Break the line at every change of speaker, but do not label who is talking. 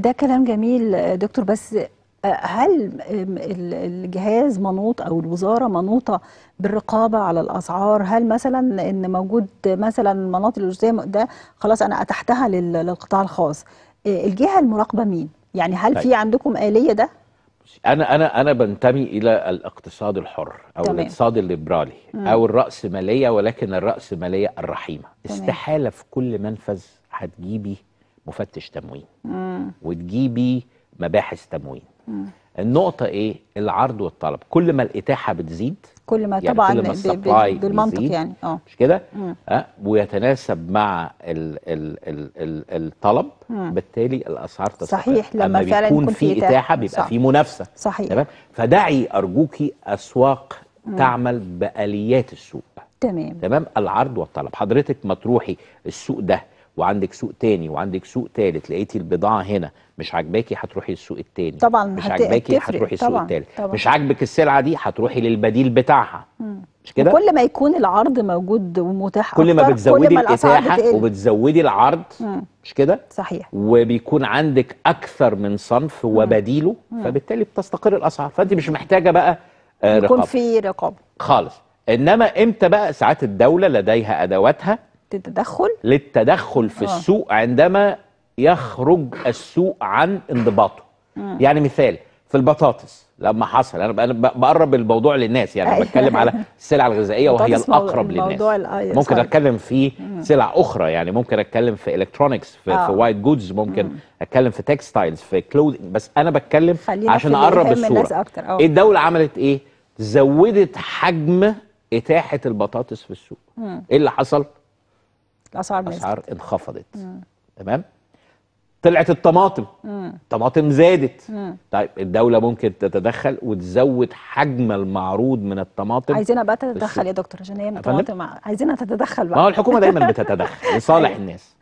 ده كلام جميل دكتور بس آه، هل الجهاز منوط او الوزاره منوطه بالرقابه على الاسعار هل مثلا ان موجود مثلا مناطق الاجزاء ده خلاص انا اتحتها للقطاع الخاص آه، الجهه المراقبه مين يعني هل في طيب. عندكم اليه ده انا انا انا بنتمي الى الاقتصاد الحر او تمام. الاقتصاد الليبرالي مم. او الراسماليه ولكن الراسماليه الرحيمه تمام. استحاله في كل منفذ هتجيبي مفتش تموين مم. وتجيبي مباحث تموين مم. النقطه ايه العرض والطلب كل ما الاتاحه بتزيد كل ما يعني طبعا كل ما السبلاي بالمنطق يعني اه مش كده أه؟ ويتناسب مع ال ال ال ال الطلب مم. بالتالي الاسعار تصحيح صحيح لما فعلا يكون في اتاحه بيبقى في منافسه صحيح تمام فدعي ارجوكي اسواق مم. تعمل باليات السوق تمام تمام العرض والطلب حضرتك ما تروحي السوق ده وعندك سوق تاني وعندك سوق تالت لقيتي البضاعه هنا مش عاجباكي هتروحي السوق التاني طبعا مش عاجباكي هتروحي السوق التالت مش عاجبك السلعه دي هتروحي للبديل بتاعها مم. مش كده كل ما يكون العرض موجود ومتاح كل ما بتزودي كل ما الاتاحه وبتزودي العرض مم. مش كده صحيح وبيكون عندك اكثر من صنف وبديله مم. فبالتالي بتستقر الاسعار فانت مش محتاجه بقى آه، رقابه يكون في رقابه خالص انما امتى بقى ساعات الدوله لديها ادواتها للتدخل للتدخل في أوه. السوق عندما يخرج السوق عن انضباطه مم. آه. يعني مثال في البطاطس لما حصل انا بقرب الموضوع للناس يعني أيوة. بتكلم على السلع الغذائيه وهي الاقرب للناس آه، ممكن صحيح. اتكلم في آه. سلع اخرى يعني ممكن اتكلم في الكترونكس في, آه. في وايت جودز ممكن مم. اتكلم في تكستايلز في كلود بس انا بتكلم عشان اقرب الصوره ايه الدوله عملت ايه زودت حجم اتاحه البطاطس في السوق مم. ايه اللي حصل الاسعار الاسعار انخفضت مم. تمام طلعت الطماطم مم. الطماطم زادت مم. طيب الدوله ممكن تتدخل وتزود حجم المعروض من الطماطم عايزينها بقى تتدخل يا دكتور عشان هي الطماطم عايزينها تتدخل بقى ما هو الحكومه دايما بتتدخل لصالح أيوه. الناس